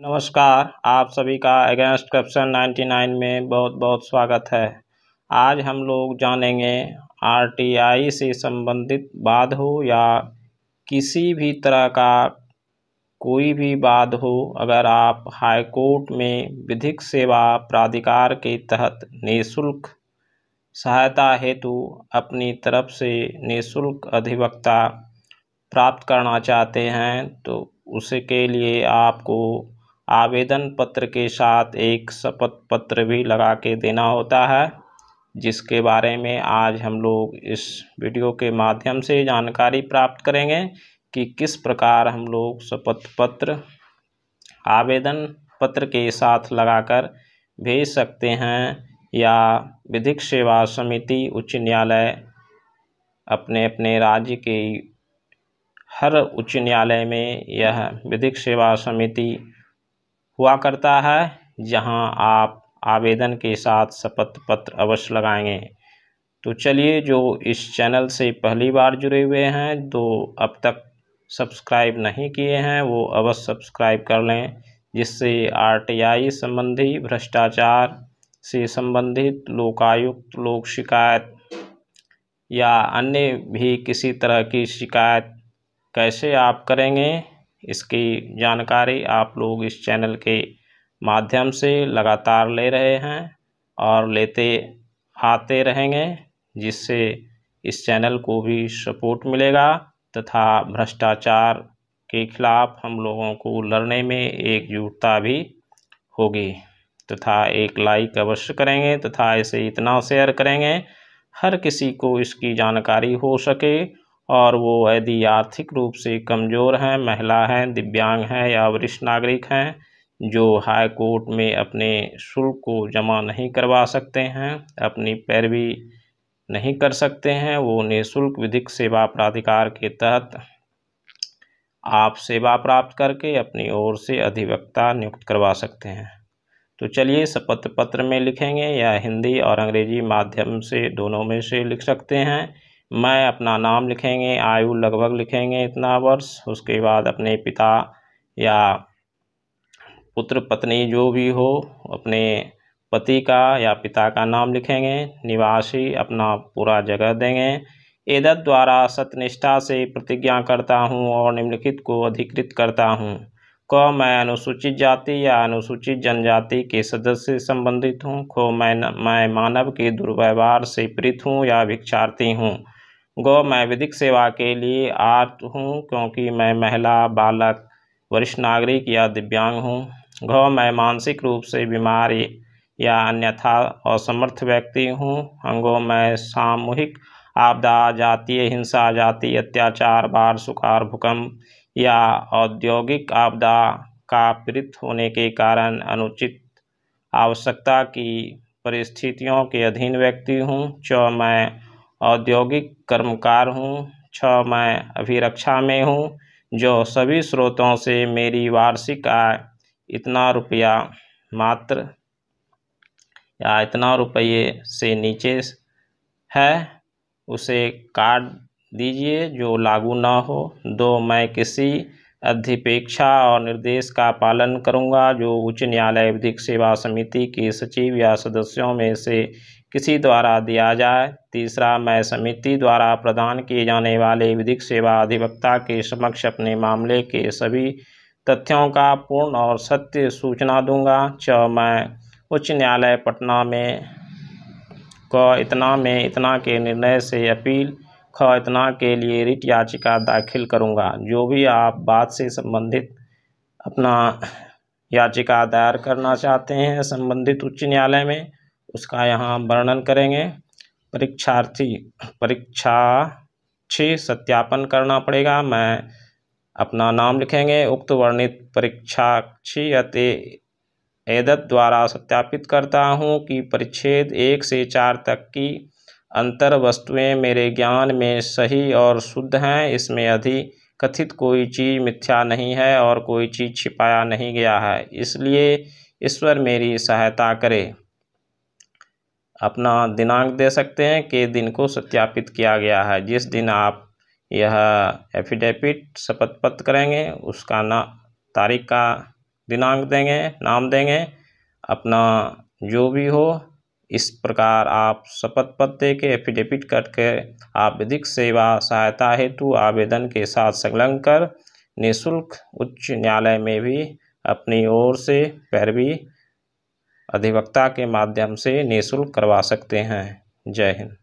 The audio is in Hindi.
नमस्कार आप सभी का अगेंस्ट करप्शन 99 में बहुत बहुत स्वागत है आज हम लोग जानेंगे आरटीआई से संबंधित बाद हो या किसी भी तरह का कोई भी बाद हो अगर आप हाई कोर्ट में विधिक सेवा प्राधिकार के तहत निःशुल्क सहायता हेतु अपनी तरफ से निःशुल्क अधिवक्ता प्राप्त करना चाहते हैं तो उसके लिए आपको आवेदन पत्र के साथ एक शपथ पत्र भी लगा के देना होता है जिसके बारे में आज हम लोग इस वीडियो के माध्यम से जानकारी प्राप्त करेंगे कि किस प्रकार हम लोग शपथ पत्र आवेदन पत्र के साथ लगाकर भेज सकते हैं या विधिक सेवा समिति उच्च न्यायालय अपने अपने राज्य के हर उच्च न्यायालय में यह विधिक सेवा समिति हुआ करता है जहां आप आवेदन के साथ शपथ पत्र अवश्य लगाएंगे तो चलिए जो इस चैनल से पहली बार जुड़े हुए हैं तो अब तक सब्सक्राइब नहीं किए हैं वो अवश्य सब्सक्राइब कर लें जिससे आरटीआई संबंधी भ्रष्टाचार से संबंधित लोकायुक्त लोक शिकायत या अन्य भी किसी तरह की शिकायत कैसे आप करेंगे इसकी जानकारी आप लोग इस चैनल के माध्यम से लगातार ले रहे हैं और लेते आते रहेंगे जिससे इस चैनल को भी सपोर्ट मिलेगा तथा भ्रष्टाचार के खिलाफ हम लोगों को लड़ने में एकजुटता भी होगी तथा एक लाइक अवश्य करेंगे तथा इसे इतना शेयर करेंगे हर किसी को इसकी जानकारी हो सके और वो यदि आर्थिक रूप से कमज़ोर हैं महिला हैं दिव्यांग हैं या वरिष्ठ नागरिक हैं जो हाई कोर्ट में अपने शुल्क को जमा नहीं करवा सकते हैं अपनी पैरवी नहीं कर सकते हैं वो निःशुल्क विधिक सेवा प्राधिकार के तहत आप सेवा प्राप्त करके अपनी ओर से अधिवक्ता नियुक्त करवा सकते हैं तो चलिए शपथ पत्र में लिखेंगे या हिंदी और अंग्रेजी माध्यम से दोनों में से लिख सकते हैं मैं अपना नाम लिखेंगे आयु लगभग लिखेंगे इतना वर्ष उसके बाद अपने पिता या पुत्र पत्नी जो भी हो अपने पति का या पिता का नाम लिखेंगे निवासी अपना पूरा जगह देंगे एदत द्वारा सत्यनिष्ठा से प्रतिज्ञा करता हूँ और निम्नलिखित को अधिकृत करता हूँ क मैं अनुसूचित जाति या अनुसूचित जनजाति के सदस्य से संबंधित हूँ खो मैं मैं मानव के दुर्व्यवहार से पीड़ित हूँ या भिक्षार्थी हूँ गौ मैं विधिक सेवा के लिए आर्ट हूँ क्योंकि मैं महिला बालक वरिष्ठ नागरिक या दिव्यांग हूँ गौ मैं मानसिक रूप से बीमार या अन्यथा असमर्थ व्यक्ति हूँ अंगो मैं सामूहिक आपदा जातीय हिंसा जातीय अत्याचार बाढ़ सुखार भूकंप या औद्योगिक आपदा का पीड़ित होने के कारण अनुचित आवश्यकता की परिस्थितियों के अधीन व्यक्ति हूँ जो मैं औद्योगिक कर्मकार हूँ छः मैं अभिरक्षा में हूँ जो सभी स्रोतों से मेरी वार्षिक आय इतना रुपया मात्र या इतना रुपये से नीचे है उसे काट दीजिए जो लागू ना हो दो मैं किसी अधिपेक्षा और निर्देश का पालन करूंगा जो उच्च न्यायालय विधिक सेवा समिति के सचिव या सदस्यों में से किसी द्वारा दिया जाए तीसरा मैं समिति द्वारा प्रदान किए जाने वाले विधिक सेवा अधिवक्ता के समक्ष अपने मामले के सभी तथ्यों का पूर्ण और सत्य सूचना दूंगा च मैं उच्च न्यायालय पटना में क इतना में इतना के निर्णय से अपील ख इतना के लिए रिट याचिका दाखिल करूंगा जो भी आप बात से संबंधित अपना याचिका दायर करना चाहते हैं संबंधित उच्च न्यायालय में उसका यहाँ वर्णन करेंगे परीक्षार्थी परीक्षा छी सत्यापन करना पड़ेगा मैं अपना नाम लिखेंगे उक्त वर्णित परीक्षाक्षी अति एदत द्वारा सत्यापित करता हूँ कि परिच्छेद एक से चार तक की अंतर वस्तुएं मेरे ज्ञान में सही और शुद्ध हैं इसमें अधि कथित कोई चीज़ मिथ्या नहीं है और कोई चीज़ छिपाया नहीं गया है इसलिए ईश्वर मेरी सहायता करे अपना दिनांक दे सकते हैं कि दिन को सत्यापित किया गया है जिस दिन आप यह एफिडेविट शपथ पत्र करेंगे उसका ना तारीख का दिनांक देंगे नाम देंगे अपना जो भी हो इस प्रकार आप शपथ पत्र दे के एफिडेविट करके विधिक सेवा सहायता हेतु आवेदन के साथ संलग्न कर निःशुल्क उच्च न्यायालय में भी अपनी ओर से पैरवी अधिवक्ता के माध्यम से निःशुल्क करवा सकते हैं जय हिंद